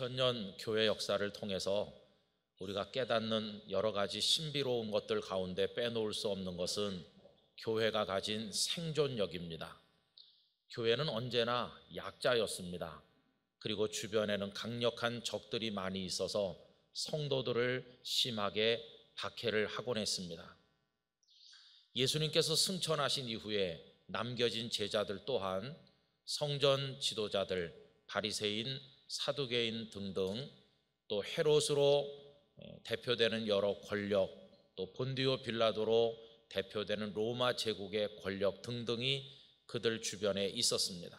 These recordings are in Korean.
2000년 교회 역사를 통해서 우리가 깨닫는 여러 가지 신비로운 것들 가운데 빼놓을 수 없는 것은 교회가 가진 생존력입니다. 교회는 언제나 약자였습니다. 그리고 주변에는 강력한 적들이 많이 있어서 성도들을 심하게 박해를 하곤 했습니다. 예수님께서 승천하신 이후에 남겨진 제자들 또한 성전 지도자들, 바리새인, 사두개인 등등 또 헤롯으로 어, 대표되는 여러 권력 또 본디오 빌라도로 대표되는 로마 제국의 권력 등등이 그들 주변에 있었습니다.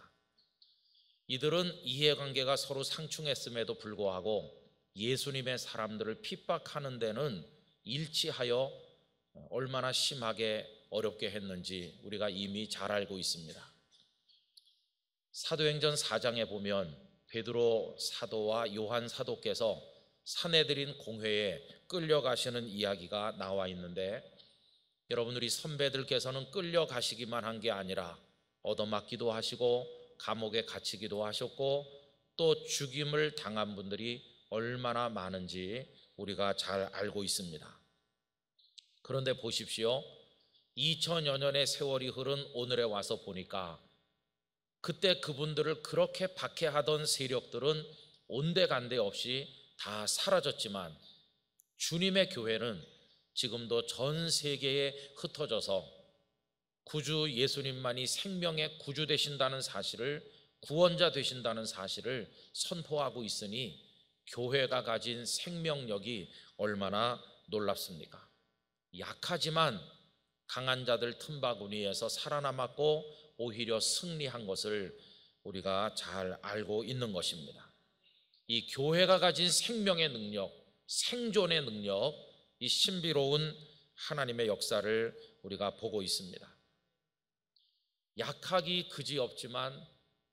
이들은 이해관계가 서로 상충했음에도 불구하고 예수님의 사람들을 핍박하는 데는 일치하여 어, 얼마나 심하게 어렵게 했는지 우리가 이미 잘 알고 있습니다. 사도행전 4장에 보면 베드로 사도와 요한 사도께서 사내들인 공회에 끌려가시는 이야기가 나와 있는데 여러분 우리 선배들께서는 끌려가시기만 한 게 아니라 얻어맞기도 하시고 감옥에 갇히기도 하셨고 또 죽임을 당한 분들이 얼마나 많은지 우리가 잘 알고 있습니다. 그런데 보십시오. 2000여 년의 세월이 흐른 오늘에 와서 보니까 그때 그분들을 그렇게 박해하던 세력들은 온데간데 없이 다 사라졌지만 주님의 교회는 지금도 전 세계에 흩어져서 구주 예수님만이 생명의 구주 되신다는 사실을 구원자 되신다는 사실을 선포하고 있으니 교회가 가진 생명력이 얼마나 놀랍습니까? 약하지만 강한 자들 틈바구니에서 살아남았고 오히려 승리한 것을 우리가 잘 알고 있는 것입니다. 이 교회가 가진 생명의 능력, 생존의 능력, 이 신비로운 하나님의 역사를 우리가 보고 있습니다. 약하기 그지없지만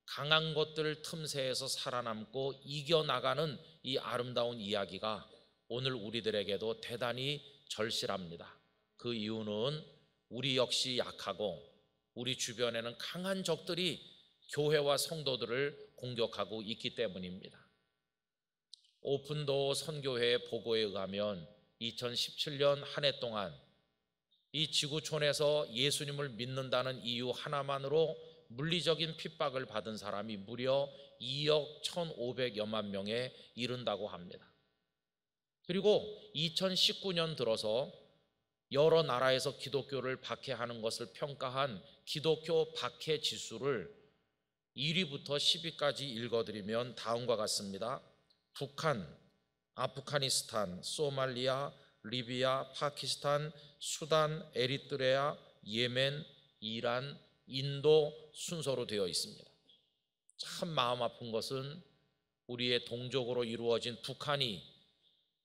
강한 것들 틈새에서 살아남고 이겨나가는 이 아름다운 이야기가 오늘 우리들에게도 대단히 절실합니다. 그 이유는 우리 역시 약하고 우리 주변에는 강한 적들이 교회와 성도들을 공격하고 있기 때문입니다. 오픈도 선교회 보고에 의하면 2017년 한 해 동안 이 지구촌에서 예수님을 믿는다는 이유 하나만으로 물리적인 핍박을 받은 사람이 무려 2억 1,500여만 명에 이른다고 합니다. 그리고 2019년 들어서 여러 나라에서 기독교를 박해하는 것을 평가한 기독교 박해 지수를 1위부터 10위까지 읽어드리면 다음과 같습니다. 북한, 아프가니스탄, 소말리아, 리비아, 파키스탄, 수단, 에리트레아, 예멘, 이란, 인도 순서로 되어 있습니다. 참 마음 아픈 것은 우리의 동족으로 이루어진 북한이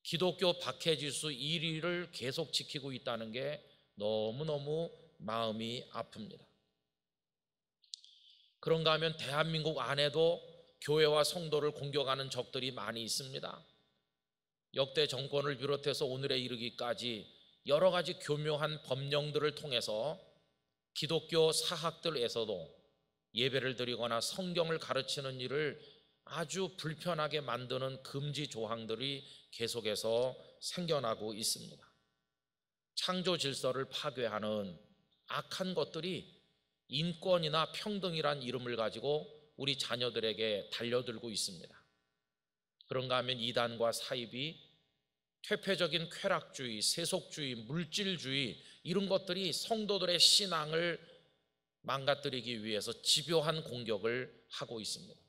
기독교 박해지수 1위를 계속 지키고 있다는 게 너무너무 마음이 아픕니다. 그런가 하면 대한민국 안에도 교회와 성도를 공격하는 적들이 많이 있습니다. 역대 정권을 비롯해서 오늘에 이르기까지 여러 가지 교묘한 법령들을 통해서 기독교 사학들에서도 예배를 드리거나 성경을 가르치는 일을 아주 불편하게 만드는 금지 조항들이 계속해서 생겨나고 있습니다. 창조 질서를 파괴하는 악한 것들이 인권이나 평등이란 이름을 가지고 우리 자녀들에게 달려들고 있습니다. 그런가 하면 이단과 사입이 퇴폐적인 쾌락주의, 세속주의, 물질주의 이런 것들이 성도들의 신앙을 망가뜨리기 위해서 집요한 공격을 하고 있습니다.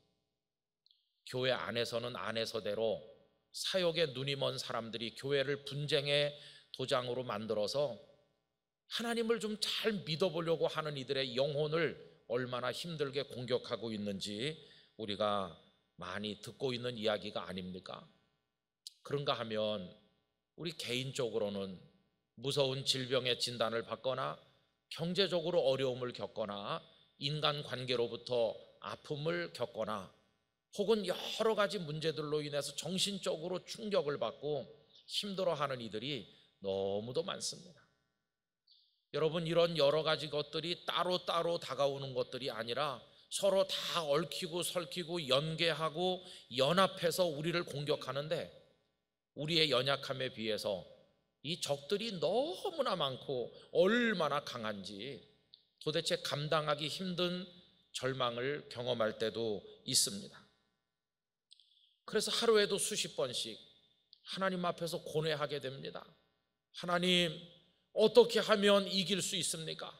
교회 안에서는 안에서대로 사역에 눈이 먼 사람들이 교회를 분쟁의 도장으로 만들어서 하나님을 좀 잘 믿어보려고 하는 이들의 영혼을 얼마나 힘들게 공격하고 있는지 우리가 많이 듣고 있는 이야기가 아닙니까? 그런가 하면 우리 개인적으로는 무서운 질병의 진단을 받거나 경제적으로 어려움을 겪거나 인간 관계로부터 아픔을 겪거나 혹은 여러 가지 문제들로 인해서 정신적으로 충격을 받고 힘들어하는 이들이 너무도 많습니다. 여러분 이런 여러 가지 것들이 따로따로 다가오는 것들이 아니라 서로 다 얽히고 설키고 연계하고 연합해서 우리를 공격하는데 우리의 연약함에 비해서 이 적들이 너무나 많고 얼마나 강한지 도대체 감당하기 힘든 절망을 경험할 때도 있습니다. 그래서 하루에도 수십 번씩 하나님 앞에서 고뇌하게 됩니다. 하나님, 어떻게 하면 이길 수 있습니까?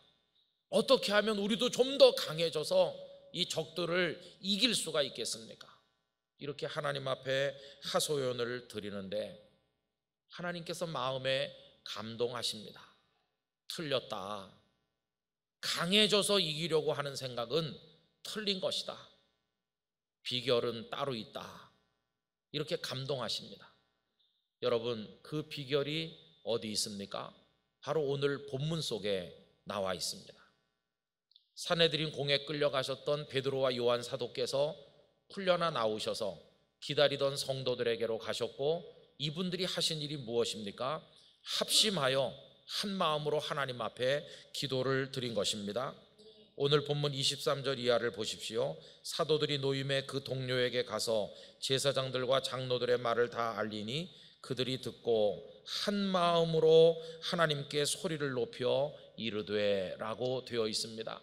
어떻게 하면 우리도 좀 더 강해져서 이 적들을 이길 수가 있겠습니까? 이렇게 하나님 앞에 하소연을 드리는데 하나님께서 마음에 감동하십니다. 틀렸다. 강해져서 이기려고 하는 생각은 틀린 것이다. 비결은 따로 있다. 이렇게 감동하십니다. 여러분, 그 비결이 어디 있습니까? 바로 오늘 본문 속에 나와 있습니다. 사내들인 공에 끌려가셨던 베드로와 요한 사도께서 풀려나 나오셔서 기다리던 성도들에게로 가셨고 이분들이 하신 일이 무엇입니까? 합심하여 한 마음으로 하나님 앞에 기도를 드린 것입니다. 오늘 본문 23절 이하를 보십시오. 사도들이 노임의 그 동료에게 가서 제사장들과 장로들의 말을 다 알리니 그들이 듣고 한 마음으로 하나님께 소리를 높여 이르되라고 되어 있습니다.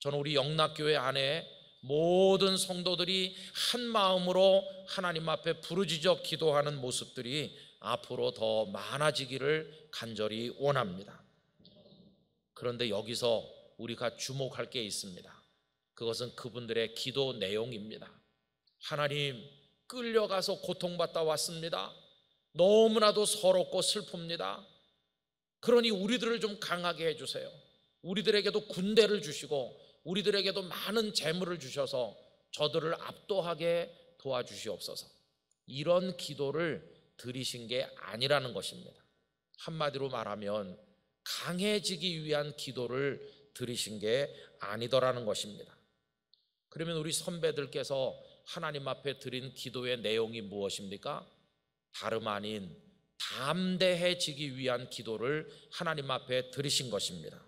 저는 우리 영락교회 안에 모든 성도들이 한 마음으로 하나님 앞에 부르짖어 기도하는 모습들이 앞으로 더 많아지기를 간절히 원합니다. 그런데 여기서 우리가 주목할 게 있습니다. 그것은 그분들의 기도 내용입니다. 하나님, 끌려가서 고통받다 왔습니다. 너무나도 서럽고 슬픕니다. 그러니 우리들을 좀 강하게 해주세요. 우리들에게도 군대를 주시고 우리들에게도 많은 재물을 주셔서 저들을 압도하게 도와주시옵소서. 이런 기도를 드리신 게 아니라는 것입니다. 한마디로 말하면 강해지기 위한 기도를 드리신 게 아니더라는 것입니다. 그러면 우리 선배들께서 하나님 앞에 드린 기도의 내용이 무엇입니까? 다름 아닌 담대해지기 위한 기도를 하나님 앞에 드리신 것입니다.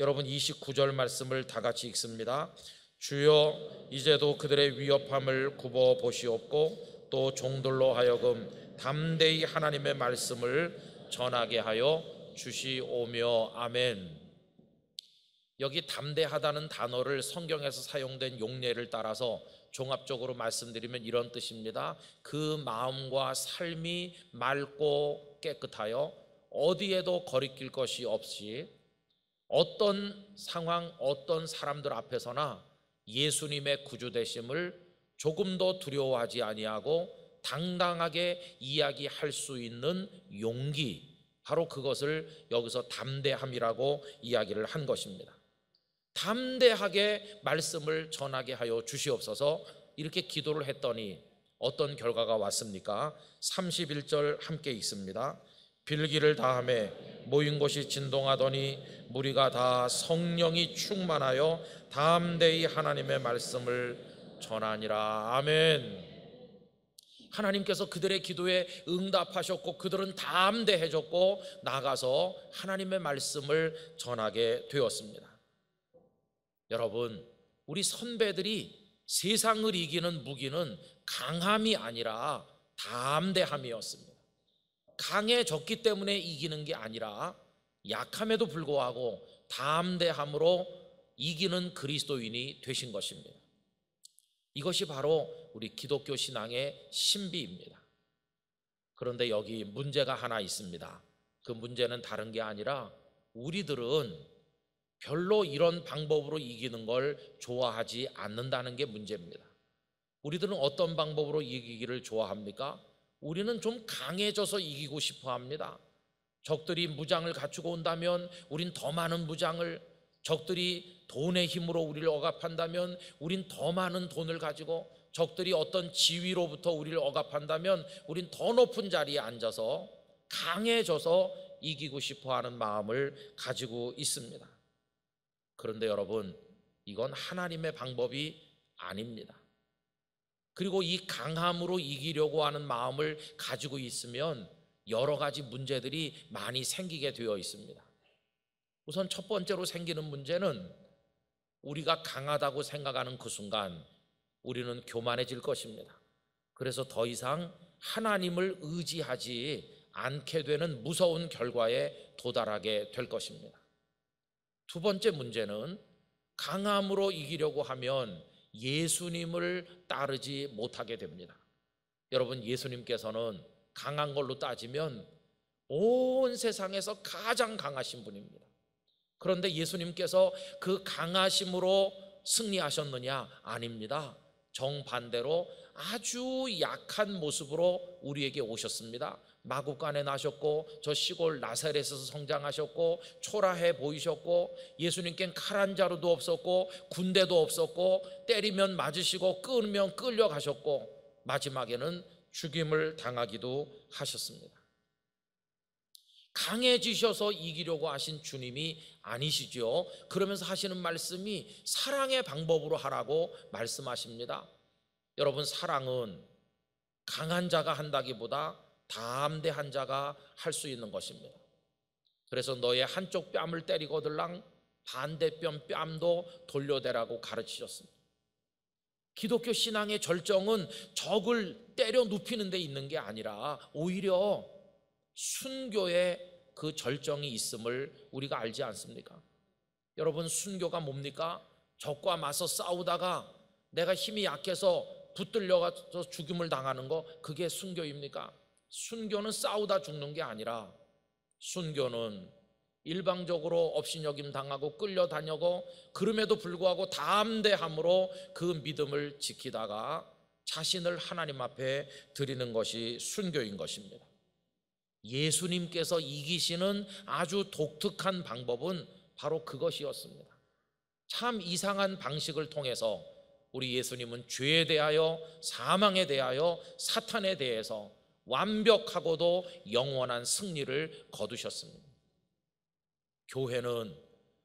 여러분 29절 말씀을 다 같이 읽습니다. 주여 이제도 그들의 위협함을 굽어 보시옵고 또 종들로 하여금 담대히 하나님의 말씀을 전하게 하여 주시오며 아멘. 여기 담대하다는 단어를 성경에서 사용된 용례를 따라서 종합적으로 말씀드리면 이런 뜻입니다. 그 마음과 삶이 맑고 깨끗하여 어디에도 거리낄 것이 없이 어떤 상황, 어떤 사람들 앞에서나 예수님의 구주되심을 조금도 두려워하지 아니하고 당당하게 이야기할 수 있는 용기, 바로 그것을 여기서 담대함이라고 이야기를 한 것입니다. 담대하게 말씀을 전하게 하여 주시옵소서 이렇게 기도를 했더니 어떤 결과가 왔습니까? 31절 함께 있습니다 빌기를 다함에 모인 곳이 진동하더니 무리가 다 성령이 충만하여 담대히 하나님의 말씀을 전하니라. 아멘. 하나님께서 그들의 기도에 응답하셨고 그들은 담대해졌고 나가서 하나님의 말씀을 전하게 되었습니다. 여러분, 우리 선배들이 세상을 이기는 무기는 강함이 아니라 담대함이었습니다. 강해졌기 때문에 이기는 게 아니라 약함에도 불구하고 담대함으로 이기는 그리스도인이 되신 것입니다. 이것이 바로 우리 기독교 신앙의 신비입니다. 그런데 여기 문제가 하나 있습니다. 그 문제는 다른 게 아니라 우리들은 별로 이런 방법으로 이기는 걸 좋아하지 않는다는 게 문제입니다. 우리들은 어떤 방법으로 이기기를 좋아합니까? 우리는 좀 강해져서 이기고 싶어 합니다. 적들이 무장을 갖추고 온다면 우린 더 많은 무장을 적들이 돈의 힘으로 우리를 억압한다면 우린 더 많은 돈을 가지고 적들이 어떤 지위로부터 우리를 억압한다면 우린 더 높은 자리에 앉아서 강해져서 이기고 싶어 하는 마음을 가지고 있습니다. 그런데 여러분, 이건 하나님의 방법이 아닙니다. 그리고 이 강함으로 이기려고 하는 마음을 가지고 있으면 여러 가지 문제들이 많이 생기게 되어 있습니다. 우선 첫 번째로 생기는 문제는 우리가 강하다고 생각하는 그 순간 우리는 교만해질 것입니다. 그래서 더 이상 하나님을 의지하지 않게 되는 무서운 결과에 도달하게 될 것입니다. 두 번째 문제는 강함으로 이기려고 하면 예수님을 따르지 못하게 됩니다. 여러분, 예수님께서는 강한 걸로 따지면 온 세상에서 가장 강하신 분입니다. 그런데 예수님께서 그 강하심으로 승리하셨느냐? 아닙니다. 정반대로 아주 약한 모습으로 우리에게 오셨습니다. 마구간에 나셨고 저 시골 나사렛에서 성장하셨고 초라해 보이셨고 예수님께칼한 자루도 없었고 군대도 없었고 때리면 맞으시고 끌면 끌려가셨고 마지막에는 죽임을 당하기도 하셨습니다. 강해지셔서 이기려고 하신 주님이 아니시죠. 그러면서 하시는 말씀이 사랑의 방법으로 하라고 말씀하십니다. 여러분 사랑은 강한 자가 한다기보다 담대한 자가 할 수 있는 것입니다. 그래서 너의 한쪽 뺨을 때리거들랑 반대편 뺨도 돌려대라고 가르치셨습니다. 기독교 신앙의 절정은 적을 때려 눕히는 데 있는 게 아니라 오히려 순교의 그 절정이 있음을 우리가 알지 않습니까? 여러분 순교가 뭡니까? 적과 맞서 싸우다가 내가 힘이 약해서 붙들려가서 죽임을 당하는 거 그게 순교입니까? 순교는 싸우다 죽는 게 아니라 순교는 일방적으로 업신여김 당하고 끌려다녀고 그럼에도 불구하고 담대함으로 그 믿음을 지키다가 자신을 하나님 앞에 드리는 것이 순교인 것입니다. 예수님께서 이기시는 아주 독특한 방법은 바로 그것이었습니다. 참 이상한 방식을 통해서 우리 예수님은 죄에 대하여 사망에 대하여 사탄에 대해서 완벽하고도 영원한 승리를 거두셨습니다. 교회는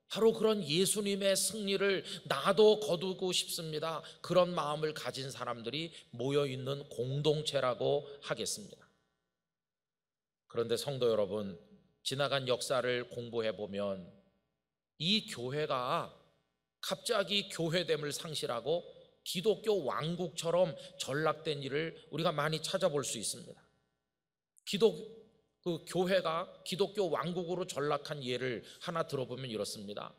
바로 그런 예수님의 승리를 나도 거두고 싶습니다. 그런 마음을 가진 사람들이 모여 있는 공동체라고 하겠습니다. 그런데 성도 여러분, 지나간 역사를 공부해 보면 이 교회가 갑자기 교회됨을 상실하고 기독교 왕국처럼 전락된 일을 우리가 많이 찾아볼 수 있습니다. 기독 그 교회가 기독교 왕국으로 전락한 예를 하나 들어보면 이렇습니다.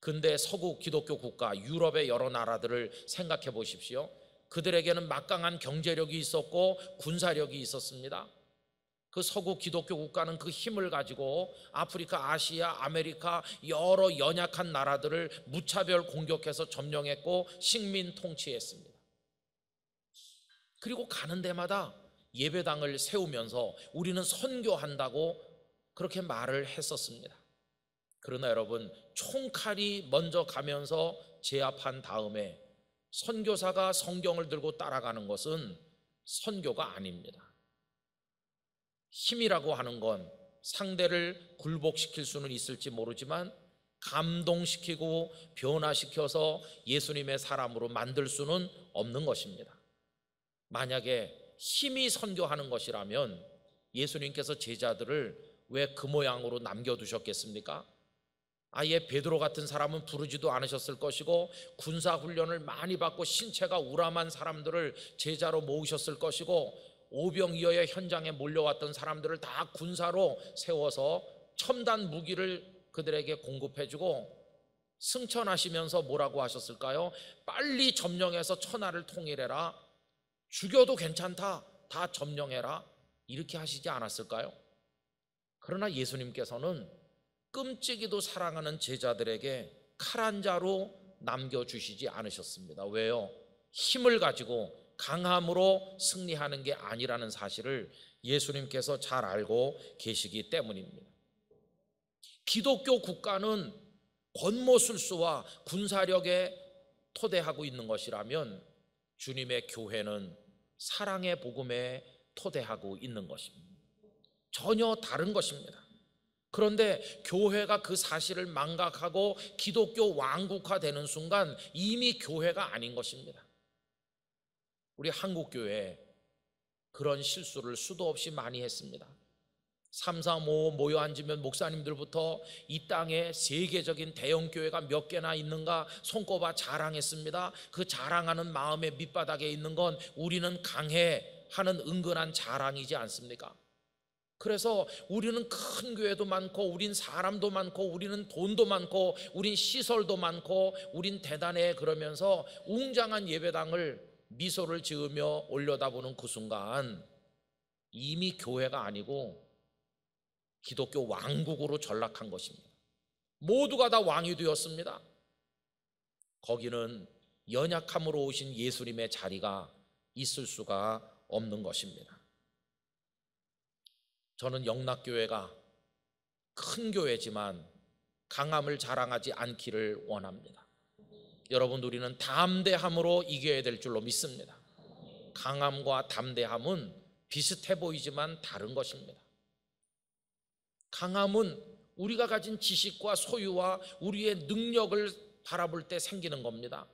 근데 서구 기독교 국가 유럽의 여러 나라들을 생각해 보십시오. 그들에게는 막강한 경제력이 있었고 군사력이 있었습니다. 그 서구 기독교 국가는 그 힘을 가지고 아프리카, 아시아, 아메리카 여러 연약한 나라들을 무차별 공격해서 점령했고 식민 통치했습니다. 그리고 가는 데마다 예배당을 세우면서 우리는 선교한다고 그렇게 말을 했었습니다. 그러나 여러분, 총칼이 먼저 가면서 제압한 다음에 선교사가 성경을 들고 따라가는 것은 선교가 아닙니다. 힘이라고 하는 건 상대를 굴복시킬 수는 있을지 모르지만 감동시키고 변화시켜서 예수님의 사람으로 만들 수는 없는 것입니다. 만약에 힘이 선교하는 것이라면 예수님께서 제자들을 왜 그 모양으로 남겨두셨겠습니까? 아예 베드로 같은 사람은 부르지도 않으셨을 것이고 군사 훈련을 많이 받고 신체가 우람한 사람들을 제자로 모으셨을 것이고 오병이어의 현장에 몰려왔던 사람들을 다 군사로 세워서 첨단 무기를 그들에게 공급해주고 승천하시면서 뭐라고 하셨을까요? 빨리 점령해서 천하를 통일해라. 죽여도 괜찮다. 다 점령해라. 이렇게 하시지 않았을까요? 그러나 예수님께서는 끔찍이도 사랑하는 제자들에게 칼 한 자로 남겨주시지 않으셨습니다. 왜요? 힘을 가지고 강함으로 승리하는 게 아니라는 사실을 예수님께서 잘 알고 계시기 때문입니다. 기독교 국가는 권모술수와 군사력에 토대하고 있는 것이라면 주님의 교회는 사랑의 복음에 토대하고 있는 것입니다. 전혀 다른 것입니다. 그런데 교회가 그 사실을 망각하고 기독교 왕국화되는 순간 이미 교회가 아닌 것입니다. 우리 한국교회 그런 실수를 수도 없이 많이 했습니다. 삼삼오오 모여 앉으면 목사님들부터 이 땅에 세계적인 대형 교회가 몇 개나 있는가 손꼽아 자랑했습니다. 그 자랑하는 마음의 밑바닥에 있는 건 우리는 강해 하는 은근한 자랑이지 않습니까? 그래서 우리는 큰 교회도 많고 우린 사람도 많고 우리는 돈도 많고 우린 시설도 많고 우린 대단해 그러면서 웅장한 예배당을 미소를 지으며 올려다보는 그 순간 이미 교회가 아니고 기독교 왕국으로 전락한 것입니다. 모두가 다 왕이 되었습니다. 거기는 연약함으로 오신 예수님의 자리가 있을 수가 없는 것입니다. 저는 영락교회가 큰 교회지만 강함을 자랑하지 않기를 원합니다. 여러분 우리는 담대함으로 이겨야 될 줄로 믿습니다. 강함과 담대함은 비슷해 보이지만 다른 것입니다. 강함은 우리가 가진 지식과 소유와 우리의 능력을 바라볼 때 생기는 겁니다.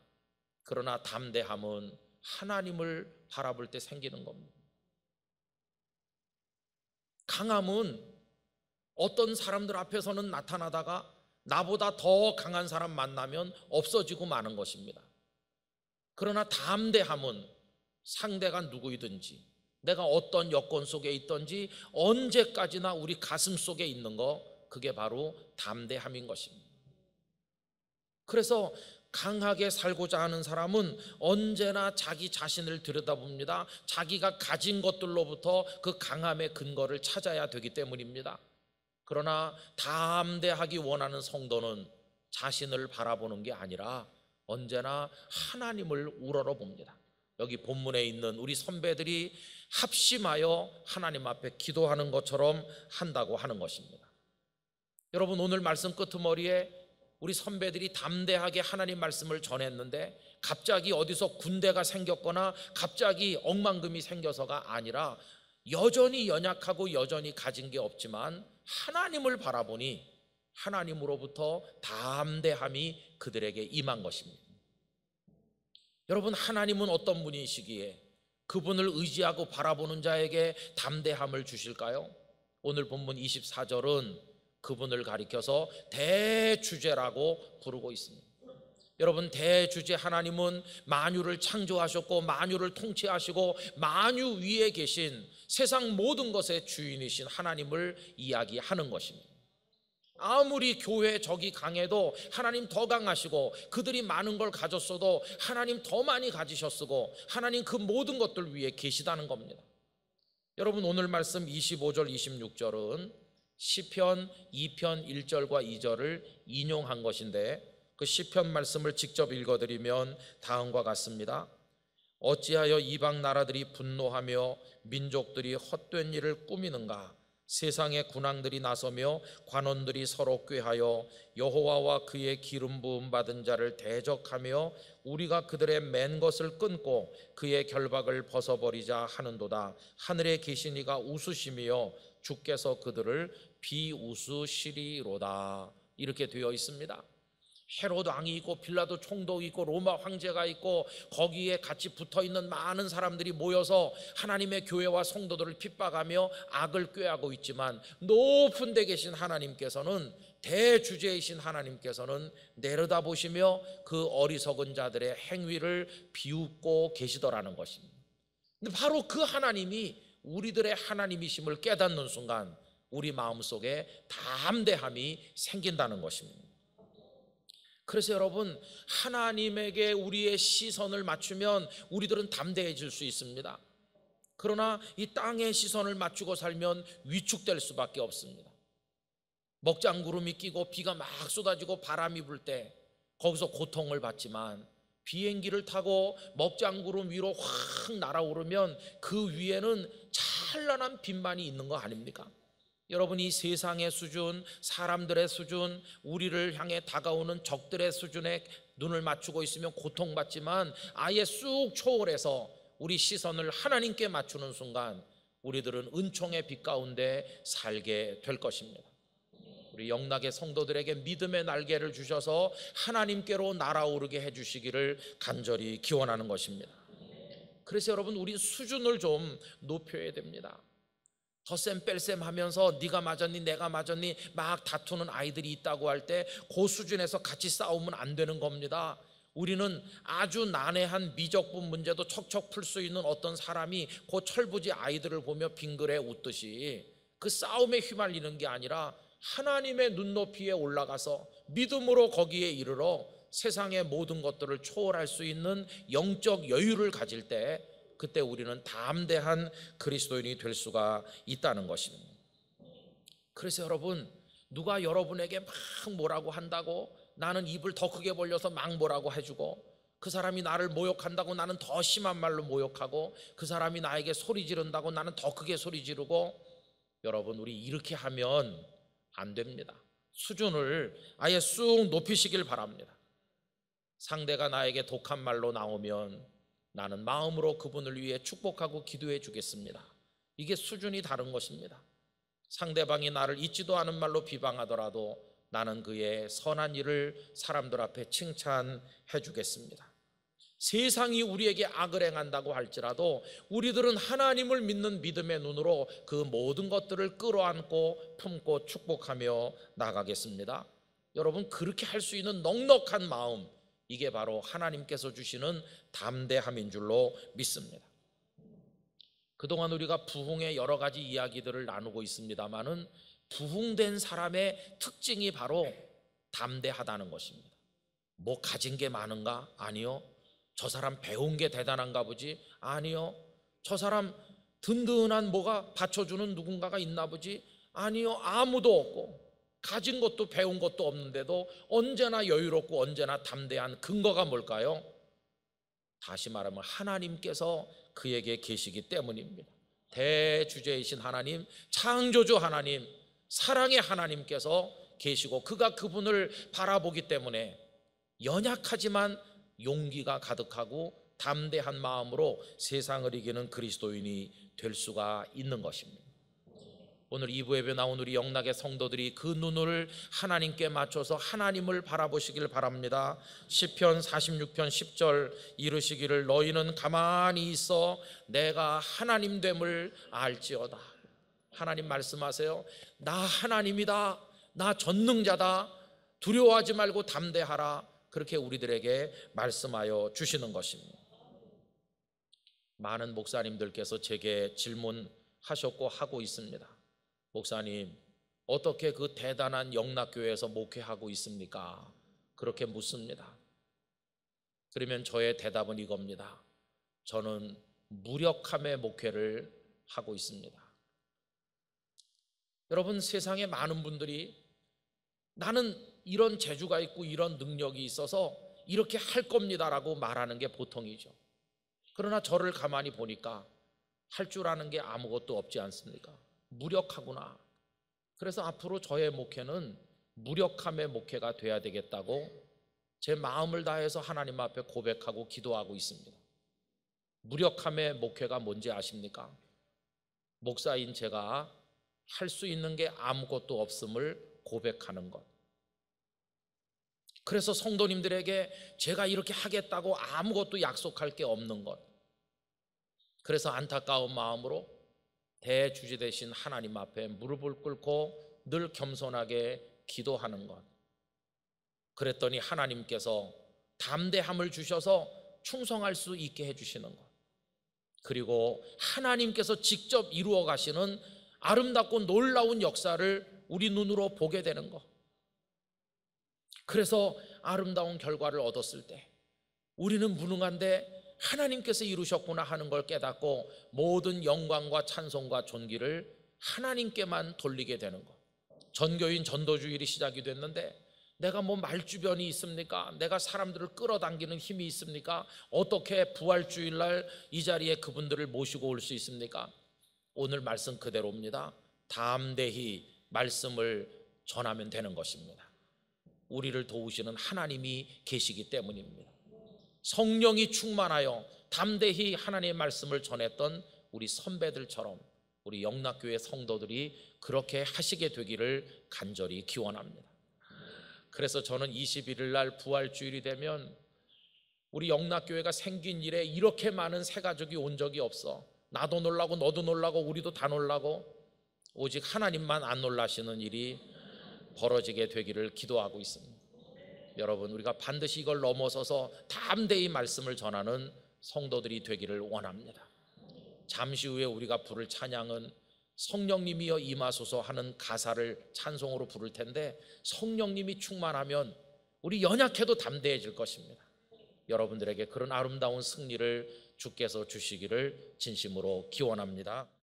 그러나 담대함은 하나님을 바라볼 때 생기는 겁니다. 강함은 어떤 사람들 앞에서는 나타나다가 나보다 더 강한 사람 만나면 없어지고 마는 것입니다. 그러나 담대함은 상대가 누구이든지 내가 어떤 여건 속에 있던지 언제까지나 우리 가슴 속에 있는 거 그게 바로 담대함인 것입니다. 그래서 강하게 살고자 하는 사람은 언제나 자기 자신을 들여다봅니다. 자기가 가진 것들로부터 그 강함의 근거를 찾아야 되기 때문입니다. 그러나 담대하기 원하는 성도는 자신을 바라보는 게 아니라 언제나 하나님을 우러러 봅니다. 여기 본문에 있는 우리 선배들이 합심하여 하나님 앞에 기도하는 것처럼 한다고 하는 것입니다. 여러분 오늘 말씀 끝머리에 우리 선배들이 담대하게 하나님 말씀을 전했는데 갑자기 어디서 군대가 생겼거나 갑자기 억만금이 생겨서가 아니라 여전히 연약하고 여전히 가진 게 없지만 하나님을 바라보니 하나님으로부터 담대함이 그들에게 임한 것입니다. 여러분 하나님은 어떤 분이시기에 그분을 의지하고 바라보는 자에게 담대함을 주실까요? 오늘 본문 24절은 그분을 가리켜서 대주제라고 부르고 있습니다. 여러분 대주제 하나님은 만유를 창조하셨고 만유를 통치하시고 만유 위에 계신 세상 모든 것의 주인이신 하나님을 이야기하는 것입니다. 아무리 교회 적이 강해도 하나님 더 강하시고 그들이 많은 걸 가졌어도 하나님 더 많이 가지셨고 하나님 그 모든 것들 위에 계시다는 겁니다. 여러분 오늘 말씀 25절 26절은 시편 2편 1절과 2절을 인용한 것인데 그 시편 말씀을 직접 읽어 드리면 다음과 같습니다. 어찌하여 이방 나라들이 분노하며 민족들이 헛된 일을 꾸미는가 세상의 군왕들이 나서며 관원들이 서로 꾀하여 여호와와 그의 기름 부음 받은 자를 대적하며 우리가 그들의 맨 것을 끊고 그의 결박을 벗어버리자 하는도다 하늘에 계신 이가 우수심이며 주께서 그들을 비우수시리로다 이렇게 되어 있습니다. 헤롯 왕이 있고 빌라도 총독이 있고 로마 황제가 있고 거기에 같이 붙어 있는 많은 사람들이 모여서 하나님의 교회와 성도들을 핍박하며 악을 꾀하고 있지만 높은 데 계신 하나님께서는 대주제이신 하나님께서는 내려다보시며 그 어리석은 자들의 행위를 비웃고 계시더라는 것입니다. 바로 그 하나님이 우리들의 하나님이심을 깨닫는 순간 우리 마음속에 담대함이 생긴다는 것입니다. 그래서 여러분 하나님에게 우리의 시선을 맞추면 우리들은 담대해질 수 있습니다. 그러나 이 땅에 시선을 맞추고 살면 위축될 수밖에 없습니다. 먹장구름이 끼고 비가 막 쏟아지고 바람이 불 때 거기서 고통을 받지만 비행기를 타고 먹장구름 위로 확 날아오르면 그 위에는 찬란한 빛만이 있는 거 아닙니까? 여러분 이 세상의 수준, 사람들의 수준, 우리를 향해 다가오는 적들의 수준에 눈을 맞추고 있으면 고통받지만 아예 쑥 초월해서 우리 시선을 하나님께 맞추는 순간 우리들은 은총의 빛 가운데 살게 될 것입니다. 우리 영락의 성도들에게 믿음의 날개를 주셔서 하나님께로 날아오르게 해주시기를 간절히 기원하는 것입니다. 그래서 여러분 우리 수준을 좀 높여야 됩니다. 덧셈 뺄셈 하면서 네가 맞았니 내가 맞았니 막 다투는 아이들이 있다고 할때그 수준에서 같이 싸우면 안 되는 겁니다. 우리는 아주 난해한 미적분 문제도 척척 풀 수 있는 어떤 사람이 그 철부지 아이들을 보며 빙그레 웃듯이 그 싸움에 휘말리는 게 아니라 하나님의 눈높이에 올라가서 믿음으로 거기에 이르러 세상의 모든 것들을 초월할 수 있는 영적 여유를 가질 때 그때 우리는 담대한 그리스도인이 될 수가 있다는 것입니다. 그래서 여러분, 누가 여러분에게 막 뭐라고 한다고 나는 입을 더 크게 벌려서 막 뭐라고 해주고 그 사람이 나를 모욕한다고 나는 더 심한 말로 모욕하고 그 사람이 나에게 소리 지른다고 나는 더 크게 소리 지르고 여러분 우리 이렇게 하면 안 됩니다. 수준을 아예 쑥 높이시길 바랍니다. 상대가 나에게 독한 말로 나오면 나는 마음으로 그분을 위해 축복하고 기도해 주겠습니다. 이게 수준이 다른 것입니다. 상대방이 나를 잊지도 않은 말로 비방하더라도 나는 그의 선한 일을 사람들 앞에 칭찬해 주겠습니다. 세상이 우리에게 악을 행한다고 할지라도 우리들은 하나님을 믿는 믿음의 눈으로 그 모든 것들을 끌어안고 품고 축복하며 나가겠습니다. 여러분, 그렇게 할 수 있는 넉넉한 마음, 이게 바로 하나님께서 주시는 담대함인 줄로 믿습니다. 그동안 우리가 부흥의 여러 가지 이야기들을 나누고 있습니다만은 부흥된 사람의 특징이 바로 담대하다는 것입니다. 뭐 가진 게 많은가? 아니요. 저 사람 배운 게 대단한가 보지? 아니요. 저 사람 든든한 뭐가 받쳐주는 누군가가 있나 보지? 아니요. 아무도 없고. 가진 것도 배운 것도 없는데도 언제나 여유롭고 언제나 담대한 근거가 뭘까요? 다시 말하면 하나님께서 그에게 계시기 때문입니다. 대주제이신 하나님, 창조주 하나님, 사랑의 하나님께서 계시고 그가 그분을 바라보기 때문에 연약하지만 용기가 가득하고 담대한 마음으로 세상을 이기는 그리스도인이 될 수가 있는 것입니다. 오늘 이부에배 나온 우리 영락의 성도들이 그 눈을 하나님께 맞춰서 하나님을 바라보시길 바랍니다. 시편 46편 10절 이르시기를 너희는 가만히 있어 내가 하나님 됨을 알지어다. 하나님 말씀하세요. 나 하나님이다. 나 전능자다. 두려워하지 말고 담대하라. 그렇게 우리들에게 말씀하여 주시는 것입니다. 많은 목사님들께서 제게 질문하셨고 하고 있습니다. 목사님, 어떻게 그 대단한 영락교회에서 목회하고 있습니까? 그렇게 묻습니다. 그러면 저의 대답은 이겁니다. 저는 무력함의 목회를 하고 있습니다. 여러분 세상에 많은 분들이 나는 이런 재주가 있고 이런 능력이 있어서 이렇게 할 겁니다라고 말하는 게 보통이죠. 그러나 저를 가만히 보니까 할 줄 아는 게 아무것도 없지 않습니까? 무력하구나. 그래서 앞으로 저의 목회는 무력함의 목회가 돼야 되겠다고 제 마음을 다해서 하나님 앞에 고백하고 기도하고 있습니다. 무력함의 목회가 뭔지 아십니까? 목사인 제가 할 수 있는 게 아무것도 없음을 고백하는 것. 그래서 성도님들에게 제가 이렇게 하겠다고 아무것도 약속할 게 없는 것. 그래서 안타까운 마음으로 대주제 되신 하나님 앞에 무릎을 꿇고 늘 겸손하게 기도하는 것. 그랬더니 하나님께서 담대함을 주셔서 충성할 수 있게 해주시는 것. 그리고 하나님께서 직접 이루어 가시는 아름답고 놀라운 역사를 우리 눈으로 보게 되는 것. 그래서 아름다운 결과를 얻었을 때 우리는 무능한데 하나님께서 이루셨구나 하는 걸 깨닫고 모든 영광과 찬송과 존귀를 하나님께만 돌리게 되는 것 전교인 전도주일이 시작이 됐는데 내가 뭐 말주변이 있습니까? 내가 사람들을 끌어당기는 힘이 있습니까? 어떻게 부활주일날 이 자리에 그분들을 모시고 올 수 있습니까? 오늘 말씀 그대로입니다. 담대히 말씀을 전하면 되는 것입니다. 우리를 도우시는 하나님이 계시기 때문입니다. 성령이 충만하여 담대히 하나님의 말씀을 전했던 우리 선배들처럼 우리 영락교회 성도들이 그렇게 하시게 되기를 간절히 기원합니다. 그래서 저는 21일 날 부활주일이 되면 우리 영락교회가 생긴 일에 이렇게 많은 새가족이 온 적이 없어. 나도 놀라고 너도 놀라고 우리도 다 놀라고 오직 하나님만 안 놀라시는 일이 벌어지게 되기를 기도하고 있습니다. 여러분 우리가 반드시 이걸 넘어서서 담대히 말씀을 전하는 성도들이 되기를 원합니다. 잠시 후에 우리가 부를 찬양은 성령님이여 임하소서 하는 가사를 찬송으로 부를 텐데 성령님이 충만하면 우리 연약해도 담대해질 것입니다. 여러분들에게 그런 아름다운 승리를 주께서 주시기를 진심으로 기원합니다.